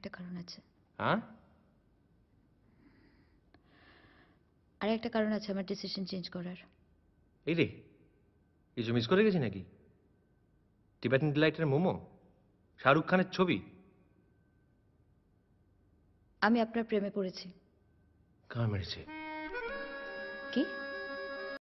একটা কারণ আছে হ্যাঁ আর একটা কারণ আছে আমার ডিসিশন চেঞ্জ করার এই রে কিছু মিস করে গেছি নাকি টিবেটান ডিলাইটের মোমো শাহরুখ খানের ছবি আমি আপনার প্রেমে পড়েছি কার মেরেছে কি